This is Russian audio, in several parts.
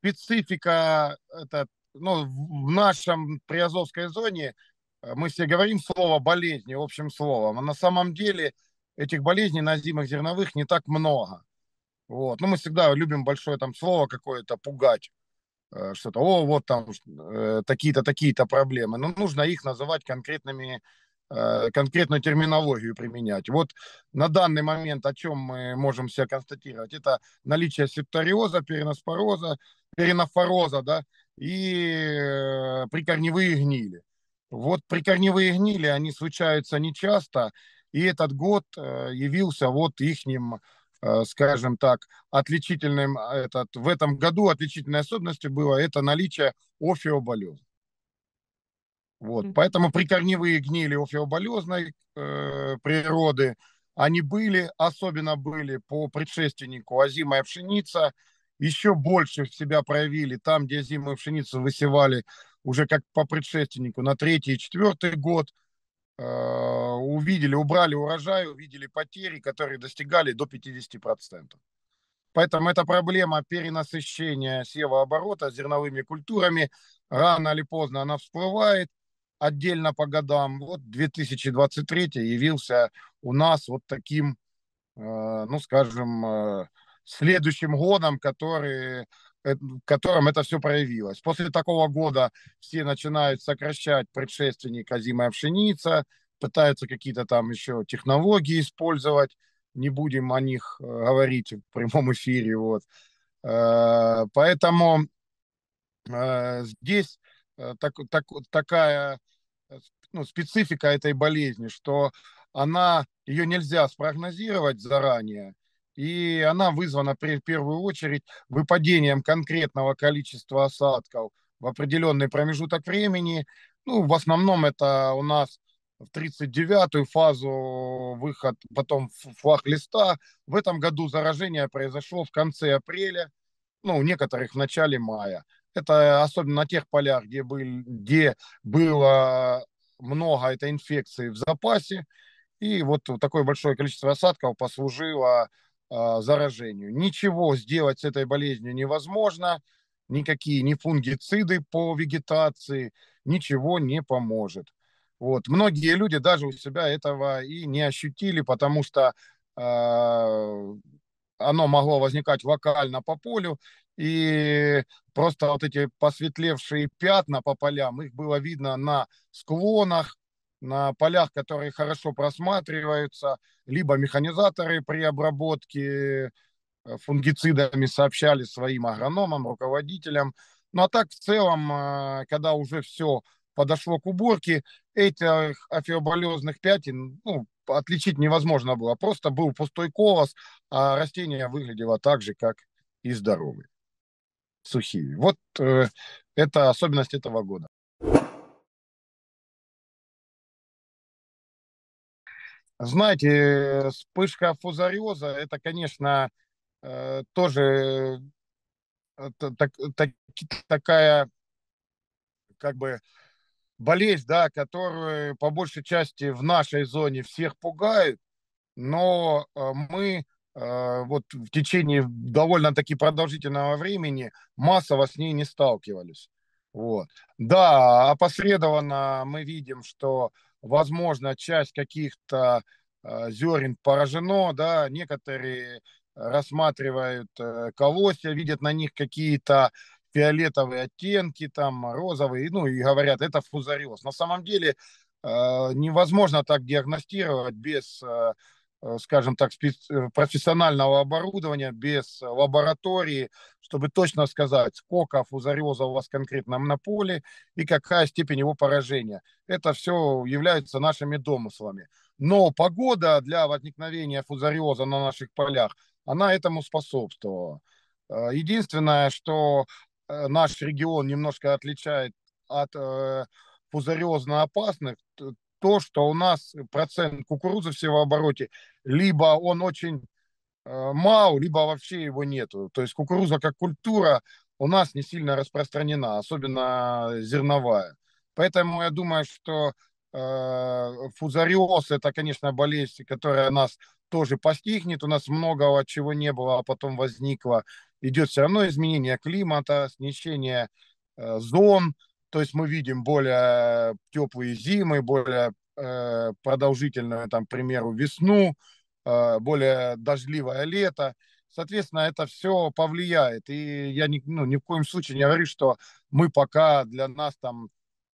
специфика, это, ну, в нашем приазовской зоне э, мы все говорим слово болезни общим словом, а на самом деле этих болезней на зимах зерновых не так много. Вот. Ну, мы всегда любим большое там слово какое-то пугать, э, что-то, о, вот там э, такие-то, такие-то проблемы. Но ну, нужно их называть конкретными, э, конкретную терминологию применять. Вот на данный момент о чем мы можем себя констатировать? Это наличие септориоза, переноспороза, перенофороза, да, и э, прикорневые гнили. Вот прикорневые гнили, они случаются нечасто, и этот год э, явился вот ихним, э, скажем так, отличительным, а, этот, в этом году отличительной особенностью было это наличие офиоболеза. Вот, поэтому прикорневые гнили офиоболезной э, природы, они были, особенно были по предшественнику озимая пшеница – еще больше себя проявили там, где зиму пшеницу высевали уже как по предшественнику на третий и четвертый год. Э, увидели, убрали урожай, увидели потери, которые достигали до 50%. Поэтому эта проблема перенасыщения сева оборота зерновыми культурами рано или поздно она всплывает отдельно по годам. Вот 2023 явился у нас вот таким, э, ну скажем, э, следующим годом, который э, в котором это все проявилось. После такого года все начинают сокращать предшественника зимая пшеница, пытаются какие-то там еще технологии использовать, не будем о них э, говорить в прямом эфире. Вот. Э, поэтому здесь так, так, такая ну, специфика этой болезни, что она, ее нельзя спрогнозировать заранее – и она вызвана в первую очередь выпадением конкретного количества осадков в определенный промежуток времени. Ну, в основном это у нас в 39-ю фазу выход, потом флаг листа. В этом году заражение произошло в конце апреля, ну, у некоторых в начале мая. Это особенно на тех полях, где, был, где было много этой инфекции в запасе. И вот такое большое количество осадков послужило а, заражению. Ничего сделать с этой болезнью невозможно, никакие ни фунгициды по вегетации, ничего не поможет. Вот. Многие люди даже у себя этого и не ощутили, потому что а, оно могло возникать локально по полю, и просто вот эти посветлевшие пятна по полям, их было видно на склонах, на полях, которые хорошо просматриваются, либо механизаторы при обработке э, фунгицидами сообщали своим агрономам, руководителям. Ну а так в целом, э, когда уже все подошло к уборке, этих афиоболезных пятен ну, отличить невозможно было. Просто был пустой колос, а растение выглядело так же, как и здоровые, сухие. Вот э, это особенность этого года. Знаете, вспышка фузариоза, это, конечно, э, тоже э, так, так, такая как бы болезнь, да, которую по большей части в нашей зоне всех пугает, но э, мы вот в течение довольно-таки продолжительного времени массово с ней не сталкивались. Вот. Да, опосредованно мы видим, что э, возможно, часть каких-то а, зерен поражено, да, некоторые рассматривают э, колосья, видят на них какие-то фиолетовые оттенки, там розовые, ну и говорят, это фузариоз. На самом деле а, невозможно так диагностировать без а, Э, скажем так, э, профессионального оборудования, без э, лаборатории, чтобы точно сказать, сколько фузариоза у вас конкретно на поле и какая степень его поражения. Это все является нашими домыслами. Но погода для возникновения фузариоза на наших полях, она этому способствовала. Единственное, что наш регион немножко отличает от фузариозно опасных, то, что у нас процент кукурузы всего обороте, либо он очень э, мал, либо вообще его нету. То есть кукуруза как культура у нас не сильно распространена, особенно зерновая. Поэтому я думаю, что э, фузариоз – это, конечно, болезнь, которая нас тоже постигнет. У нас многого чего не было, а потом возникло. Идет все равно изменение климата, смещение э, зон – то есть мы видим более теплые зимы, более э, продолжительную, там, к примеру, весну, э, более дождливое лето. Соответственно, это все повлияет. И я ни, ну, ни в коем случае не говорю, что мы пока для нас там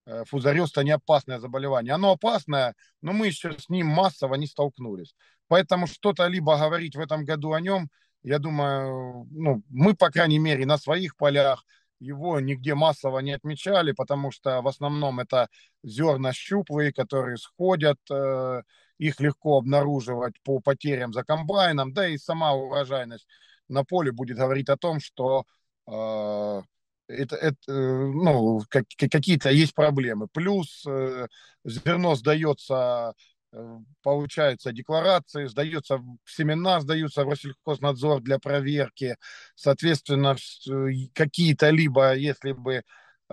э, фузариоз это не опасное заболевание. Оно опасное, но мы еще с ним массово не столкнулись. Поэтому что-то либо говорить в этом году о нем, я думаю, ну, мы, по крайней мере, на своих полях – его нигде массово не отмечали, потому что в основном это зерна щуплые, которые сходят, э, их легко обнаруживать по потерям за комбайном, да и сама урожайность на поле будет говорить о том, что э, это, это, э, ну, какие-то есть проблемы. Плюс зерно сдается Э, получаются декларации, сдаются семена, сдаются в Россельхознадзор для проверки. Соответственно, э, какие-то либо, если бы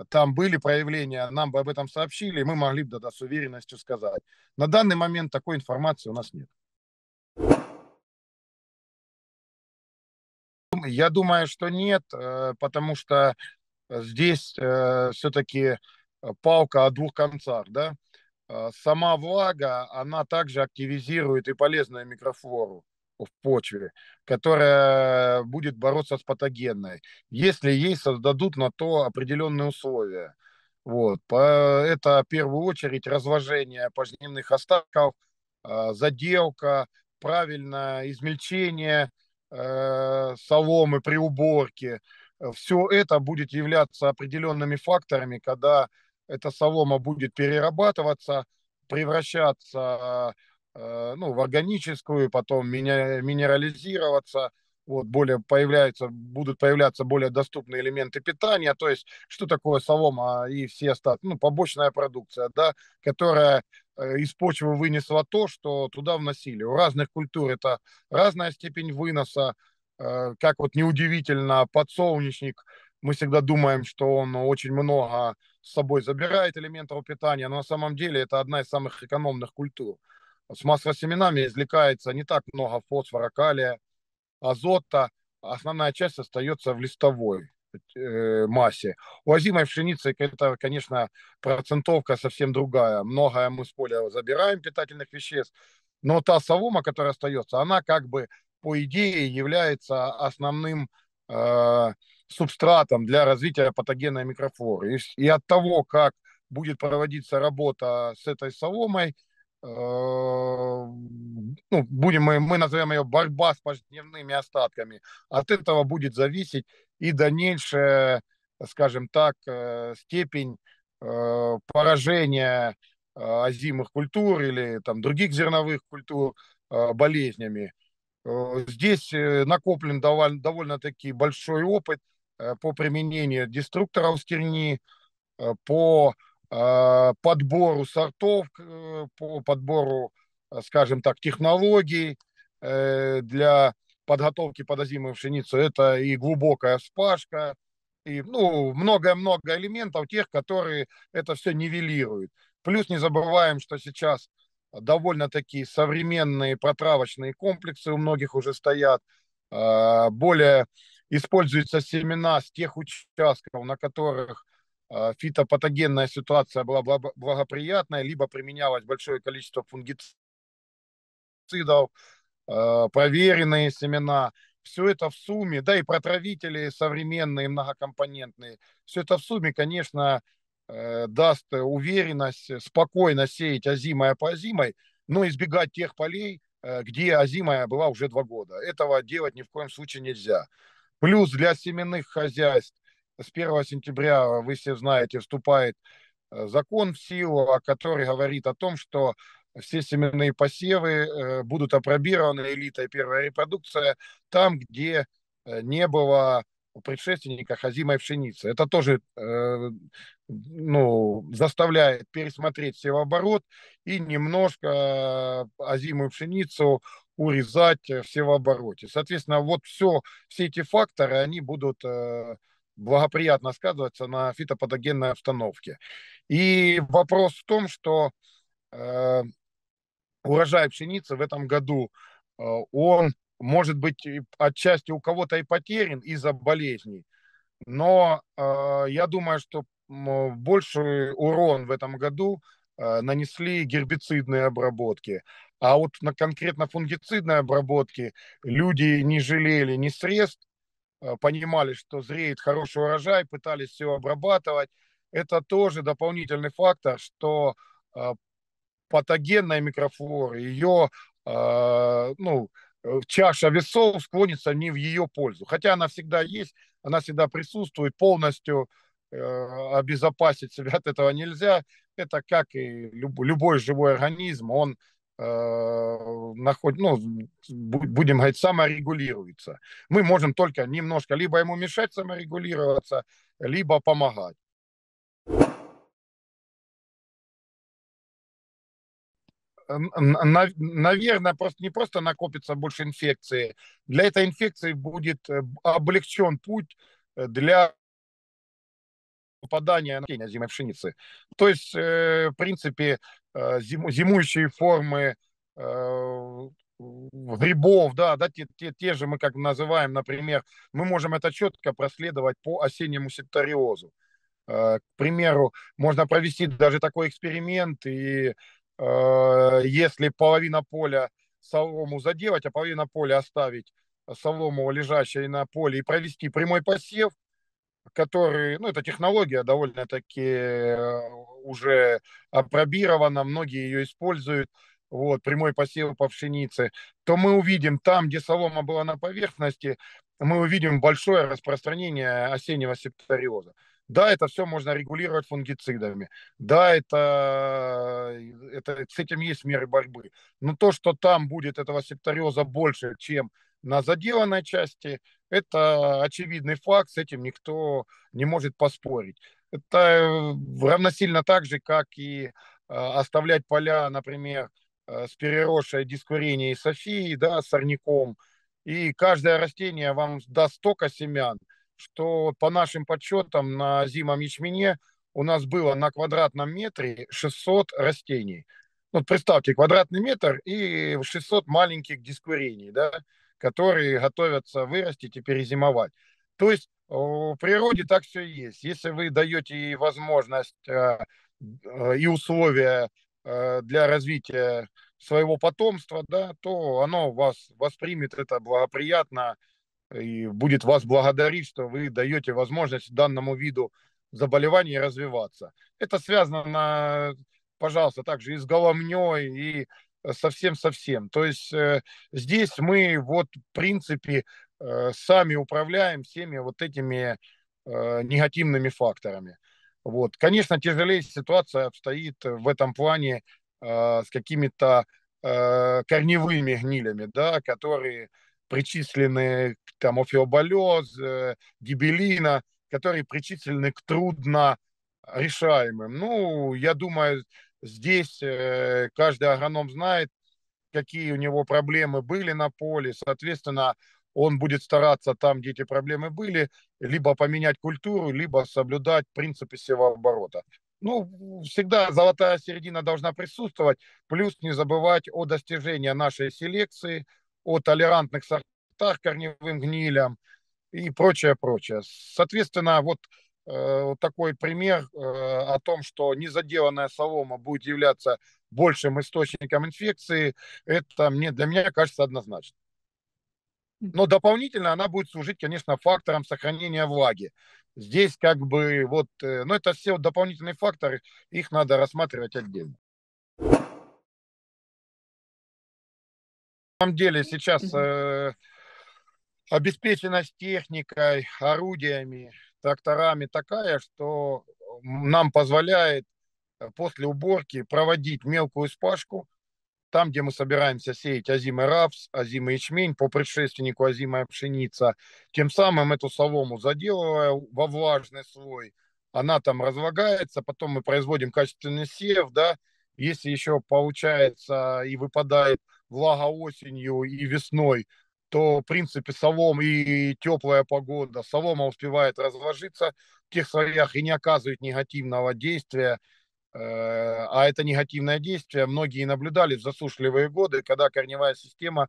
там были проявления, нам бы об этом сообщили, и мы могли бы тогда с уверенностью сказать. На данный момент такой информации у нас нет. Я думаю, что нет, э, потому что здесь все-таки палка о двух концах, да. А, сама влага, она также активизирует и полезную микрофлору в почве, которая будет бороться с патогенной, если ей создадут на то определенные условия. Вот. Это в первую очередь разложение пожневных остатков, а, заделка, правильное измельчение э, соломы при уборке. Все это будет являться определенными факторами, когда эта солома будет перерабатываться, превращаться э, ну, в органическую, потом минерализироваться, вот, более появляются, будут появляться более доступные элементы питания, то есть что такое солома и все остатки, ну, побочная продукция, да, которая э, из почвы вынесла то, что туда вносили. У разных культур это разная степень выноса, э, как вот неудивительно, подсолнечник, мы всегда думаем, что он очень много с собой забирает элементов питания, но на самом деле это одна из самых экономных культур. С маслосеменами извлекается не так много фосфора, калия, азота. Основная часть остается в листовой э, массе. У озимой пшеницы это, конечно, процентовка совсем другая. Многое мы с поля забираем питательных веществ, но та солома, которая остается, она как бы по идее является основным э, субстратом для развития патогенной микрофлоры. И, и от того, как будет проводиться работа с этой соломой, э, ну, будем мы, мы назовем ее борьба с пожневными остатками. От этого будет зависеть и дальнейшая, скажем так, э, степень э, поражения э, озимых культур или там других зерновых культур э, болезнями. Э, здесь накоплен довольно-таки большой опыт – Э, по применению деструкторов стерни, э, э, по подбору сортов, по подбору, скажем так, технологий для подготовки подозимой пшеницы. Это и глубокая вспашка, и ну, много-много элементов тех, которые это все нивелируют. Плюс не забываем, что сейчас довольно-таки современные протравочные комплексы у многих уже стоят, более используются семена с тех участков, на которых э, фитопатогенная ситуация была благоприятная, либо применялось большое количество фунгицидов, э, проверенные семена. Все это в сумме, да и протравители современные, многокомпонентные, все это в сумме, конечно, э, даст уверенность спокойно сеять озимое по озимой, но избегать тех полей, где озимая была уже два года. Этого делать ни в коем случае нельзя. Плюс для семенных хозяйств с 1 сентября, э, вы все знаете, вступает э, закон в силу, который говорит о том, что все семенные посевы э, будут опробированы элитой первая репродукция там, где не было предшественника хозимой пшеницы. Это тоже э, ну, заставляет пересмотреть севооборот и немножко озимую пшеницу урезать э, все в обороте. Соответственно, вот все, все эти факторы, они будут э, благоприятно сказываться на фитопатогенной обстановке. И вопрос в том, что э, урожай пшеницы в этом году, он может быть отчасти у кого-то и потерян из-за болезней, но э, я думаю, что больший урон в этом году э, нанесли гербицидные обработки. А вот на конкретно фунгицидной обработке люди не жалели ни средств, э, понимали, что зреет хороший урожай, пытались все обрабатывать. Это тоже дополнительный фактор, что э, патогенная микрофлора, ее э, ну, чаша весов склонится не в ее пользу. Хотя она всегда есть, она всегда присутствует, полностью обезопасить себя от этого нельзя. Это как и любой живой организм, он Э, наход, ну, будем говорить, саморегулируется. Мы можем только немножко либо ему мешать саморегулироваться, либо помогать. Наверное, просто не просто накопится больше инфекции. Для этой инфекции будет э, облегчен путь э, для попадания на зимой пшеницы. То есть, э, в принципе, э, зимующие формы э, грибов, да, да, те, те, те же мы как называем, например, мы можем это четко проследовать по осеннему секториозу. К примеру, можно провести даже такой эксперимент, и если половина поля солому заделать, а половина поля оставить солому лежащей на поле и провести прямой посев, который, ну, эта технология довольно-таки э, уже апробирована, многие ее используют, вот, прямой посев по пшенице, то мы увидим там, где солома была на поверхности, мы увидим большое распространение осеннего септориоза. Да, это все можно регулировать фунгицидами. Да, это, э, это с этим есть меры борьбы. Но то, что там будет этого септориоза больше, чем на заделанной части, это очевидный факт, с этим никто не может поспорить. Это э, равносильно так же, как и а, оставлять поля, например, э, с переросшей дискуренией Софии, да, сорняком. И каждое растение вам даст столько семян, что по нашим подсчетам на зимом ячмене у нас было на квадратном метре 600 растений. Вот представьте, квадратный метр и 600 маленьких дискурений, да, которые готовятся вырастить и перезимовать. То есть в природе так все есть. Если вы даете ей возможность а, а, и условия а, для развития своего потомства, да, то оно вас воспримет это благоприятно и будет вас благодарить, что вы даете возможность данному виду заболеваний развиваться. Это связано, пожалуйста, также и с головней, и совсем-совсем. То есть э, здесь мы вот, в принципе, э, сами управляем всеми вот этими э, негативными факторами. Вот. Конечно, тяжелее ситуация обстоит в этом плане с какими-то корневыми гнилями, да, которые причислены к там, офиоболез, гибелина, которые причислены к трудно решаемым. Ну, я думаю, Здесь э, каждый агроном знает, какие у него проблемы были на поле. Соответственно, он будет стараться там, где эти проблемы были, либо поменять культуру, либо соблюдать принципы севооборота. Ну, всегда золотая середина должна присутствовать, плюс не забывать о достижении нашей селекции, о толерантных сортах корневым гнилям и прочее, прочее. Соответственно, вот Э, вот такой пример э, о том, что незаделанная солома будет являться большим источником инфекции, это мне, для меня кажется однозначно. Но дополнительно она будет служить, конечно, фактором сохранения влаги. Здесь как бы вот, э, но это все дополнительные факторы, их надо рассматривать отдельно. На самом деле сейчас э, обеспеченность техникой, орудиями, тракторами такая, что нам позволяет э, после уборки проводить мелкую спашку, там, где мы собираемся сеять озимый рапс, озимый ячмень, по предшественнику озимая пшеница, тем самым эту солому заделывая во влажный слой, она там разлагается, потом мы производим качественный сев, да, если еще получается и выпадает влага осенью и весной – то, в принципе, солом и теплая погода, солома успевает разложиться в тех слоях и не оказывает негативного действия. Э, а это негативное действие многие наблюдали в засушливые годы, когда корневая система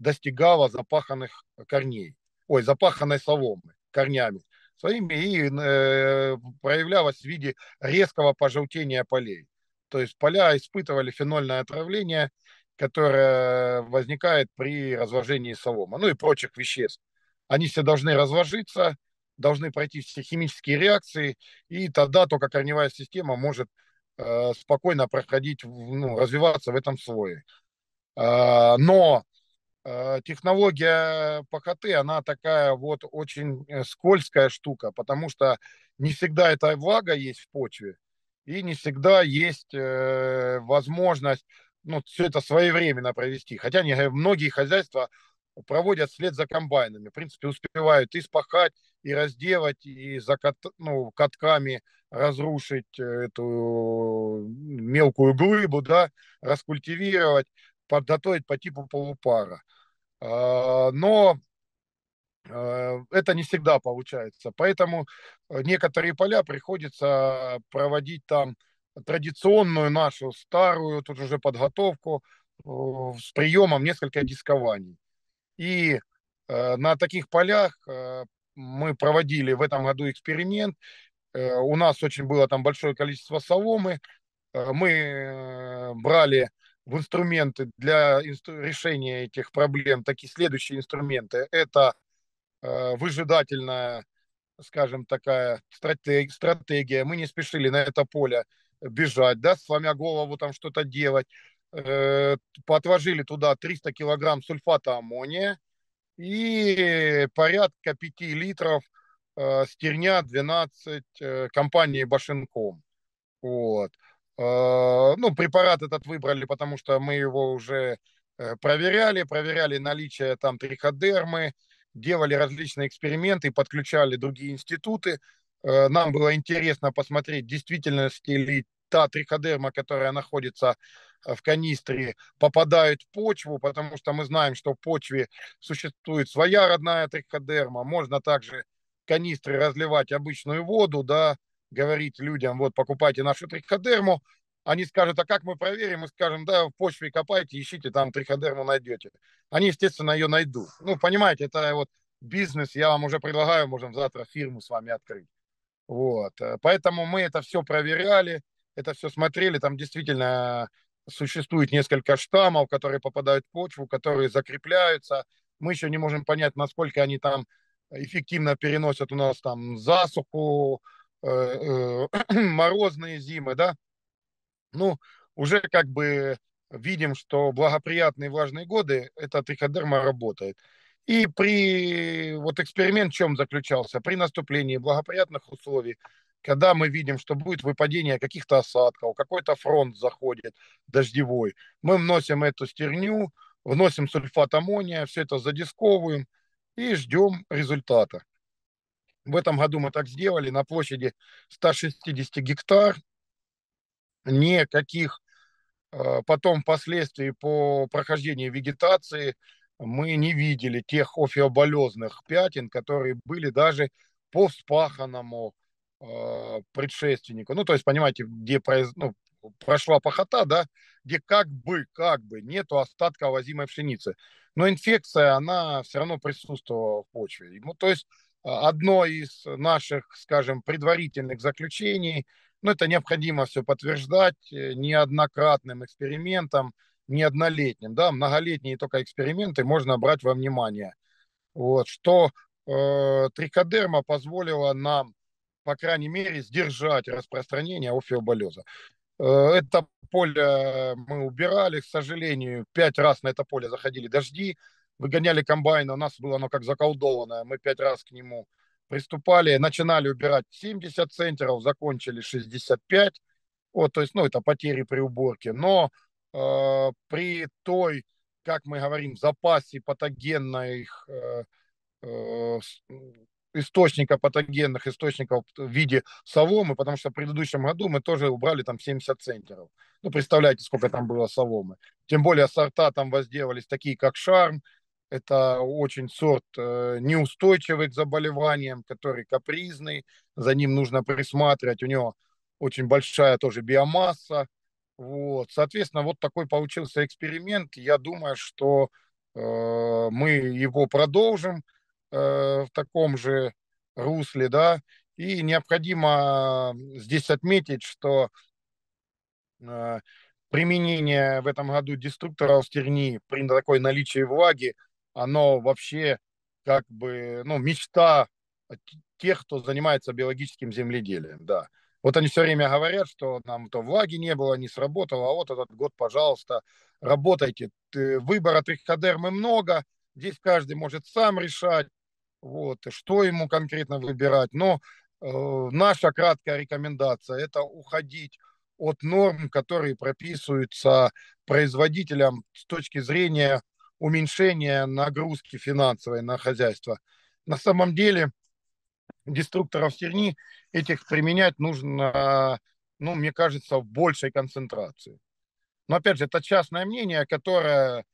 достигала запаханных корней, ой, запаханной соломы, корнями своими, и э, проявлялась в виде резкого пожелтения полей. То есть поля испытывали фенольное отравление, которая возникает при разложении солома, ну и прочих веществ. Они все должны разложиться, должны пройти все химические реакции, и тогда только корневая система может э, спокойно проходить, ну, развиваться в этом слое. Э, но э, технология ПКТ, она такая вот очень э, скользкая штука, потому что не всегда эта влага есть в почве, и не всегда есть э, возможность ну, все это своевременно провести. Хотя не, э, многие хозяйства проводят след за комбайнами. В принципе, успевают и спахать, и раздевать, и за кат, ну, катками разрушить э, эту мелкую глыбу, да, раскультивировать, подготовить по типу полупара. А, но э, это не всегда получается. Поэтому некоторые поля приходится проводить там традиционную нашу старую, тут уже подготовку э, с приемом несколько дискований. И э, на таких полях э, мы проводили в этом году эксперимент. У нас очень было там большое количество соломы. Мы брали в инструменты для решения этих проблем такие следующие инструменты. Это выжидательная, скажем, такая стратегия. Мы не спешили на это поле бежать, да, сломя голову там что-то делать. Э, отвожили туда 300 килограмм сульфата аммония и порядка 5 литров э, стерня 12 э, компании Башенком. Вот. Э, ну, препарат этот выбрали, потому что мы его уже э, проверяли, проверяли наличие там триходермы, делали различные эксперименты, подключали другие институты. Э, нам было интересно посмотреть, действительно ли та триходерма, которая находится э, в канистре, попадает в почву, потому что мы знаем, что в почве существует своя родная триходерма. Можно также канистры разливать обычную воду, да, говорить людям, вот, покупайте нашу триходерму. Они скажут, а как мы проверим? Мы скажем, да, в почве копайте, ищите, там триходерму найдете. Они, естественно, ее найдут. Ну, понимаете, это вот бизнес, я вам уже предлагаю, можем завтра фирму с вами открыть. Вот, э, поэтому мы это все проверяли, это все смотрели, там действительно существует несколько штаммов, которые попадают в почву, которые закрепляются. Мы еще не можем понять, насколько они там эффективно переносят у нас там засуху, э, э, морозные зимы, да. Ну, уже как бы видим, что благоприятные влажные годы эта триходерма работает. И при вот эксперимент в чем заключался? При наступлении благоприятных условий когда мы видим, что будет выпадение каких-то осадков, какой-то фронт заходит дождевой, мы вносим эту стерню, вносим сульфат аммония, все это задисковываем и ждем результата. В этом году мы так сделали на площади 160 гектар. Никаких э, потом последствий по прохождению вегетации мы не видели тех офиоболезных пятен, которые были даже по вспаханному, а, предшественника. Ну, то есть, понимаете, где произ... ну, прошла похота, да, где как бы, как бы нету остатка возимой пшеницы. Но инфекция, она все равно присутствовала в почве. Ну, то есть, а, одно из наших, скажем, предварительных заключений, ну, это необходимо все подтверждать э, неоднократным экспериментом, не однолетним, да, многолетние только эксперименты можно брать во внимание. Вот, что э, трикодерма позволила нам по крайней мере, сдержать распространение офиоболеза. Э, это поле э, мы убирали, к сожалению, пять раз на это поле заходили дожди, выгоняли комбайн, у нас было оно как заколдованное, мы пять раз к нему приступали, начинали убирать 70 центеров, закончили 65, вот, то есть, ну, это потери при уборке, но э, при той, как мы говорим, запасе патогенных э, э источника патогенных, источников в виде соломы, потому что в предыдущем году мы тоже убрали там 70 центеров. Ну, представляете, сколько там было соломы. Тем более сорта там возделывались такие, как шарм, это очень сорт э, неустойчивый к заболеваниям, который капризный, за ним нужно присматривать, у него очень большая тоже биомасса. Вот. Соответственно, вот такой получился эксперимент. Я думаю, что э, мы его продолжим. Э, в таком же русле, да, и необходимо здесь отметить, что э, применение в этом году деструктора стерни при такой наличии влаги, оно вообще как бы, ну, мечта тех, кто занимается биологическим земледелием, да. Вот они все время говорят, что нам то влаги не было, не сработало, а вот этот год, пожалуйста, работайте. Выбора триходермы много, здесь каждый может сам решать, вот, что ему конкретно выбирать. Но э, наша краткая рекомендация – это уходить от норм, которые прописываются производителям с точки зрения уменьшения нагрузки финансовой на хозяйство. На самом деле деструкторов стерни этих применять нужно, ну, мне кажется, в большей концентрации. Но опять же, это частное мнение, которое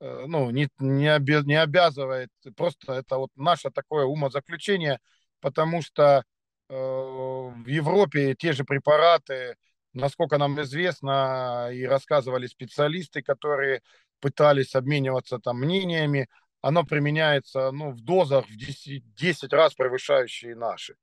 Э, ну, не, не, обе, не обязывает. Просто это вот наше такое умозаключение, потому что э, в Европе те же препараты, насколько нам известно, и рассказывали специалисты, которые пытались обмениваться там мнениями, оно применяется ну, в дозах в 10, 10 раз превышающие наши.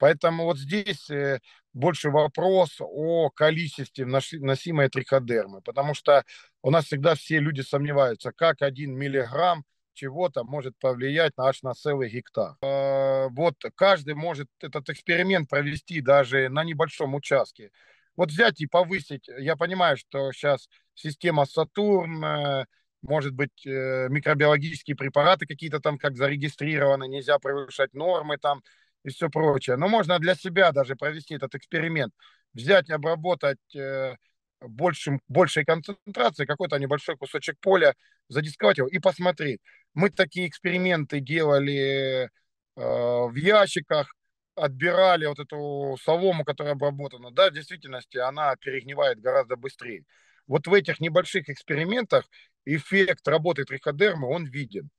Поэтому вот здесь э, больше вопрос о количестве носимой триходермы, потому что у нас всегда все люди сомневаются, как один миллиграмм чего-то может повлиять на аж на целый гектар. А, вот каждый может этот эксперимент провести даже на небольшом участке. Вот взять и повысить, я понимаю, что сейчас система Сатурн, э, может быть, э, микробиологические препараты какие-то там как зарегистрированы, нельзя превышать нормы там, и все прочее. Но можно для себя даже провести этот эксперимент, взять, и обработать э, большим, большей концентрацией какой-то небольшой кусочек поля, задисковать его и посмотреть. Мы такие эксперименты делали э, в ящиках, отбирали вот эту солому, которая обработана. Да, в действительности она перегнивает гораздо быстрее. Вот в этих небольших экспериментах эффект работы триходермы, он виден.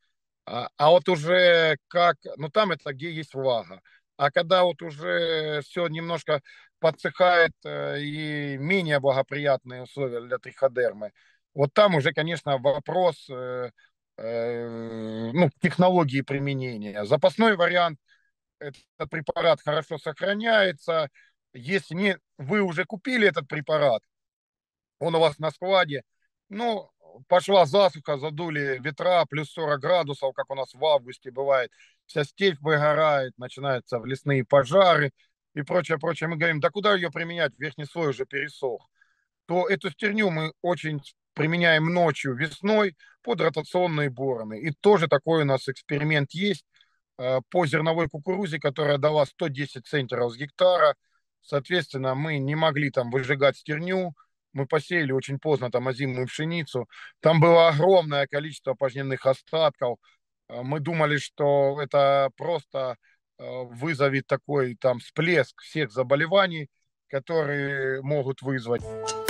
А, а вот уже как, ну там это где есть влага. А когда вот уже все немножко подсыхает э, и менее благоприятные условия для триходермы, вот там уже, конечно, вопрос э, э, ну, технологии применения. Запасной вариант – этот препарат хорошо сохраняется. Если не, вы уже купили этот препарат, он у вас на складе, ну, пошла засуха, задули ветра, плюс 40 градусов, как у нас в августе бывает. Вся степь выгорает, начинаются лесные пожары и прочее, прочее. Мы говорим, да куда ее применять, верхний слой уже пересох. То эту стерню мы очень применяем ночью, весной под ротационные бороны. И тоже такой у нас эксперимент есть э, по зерновой кукурузе, которая дала 110 центнеров с гектара. Соответственно, мы не могли там выжигать стерню, мы посеяли очень поздно там озимую пшеницу. Там было огромное количество пожненных остатков. Э, мы думали, что это просто э, вызовет такой там всплеск всех заболеваний, которые могут вызвать.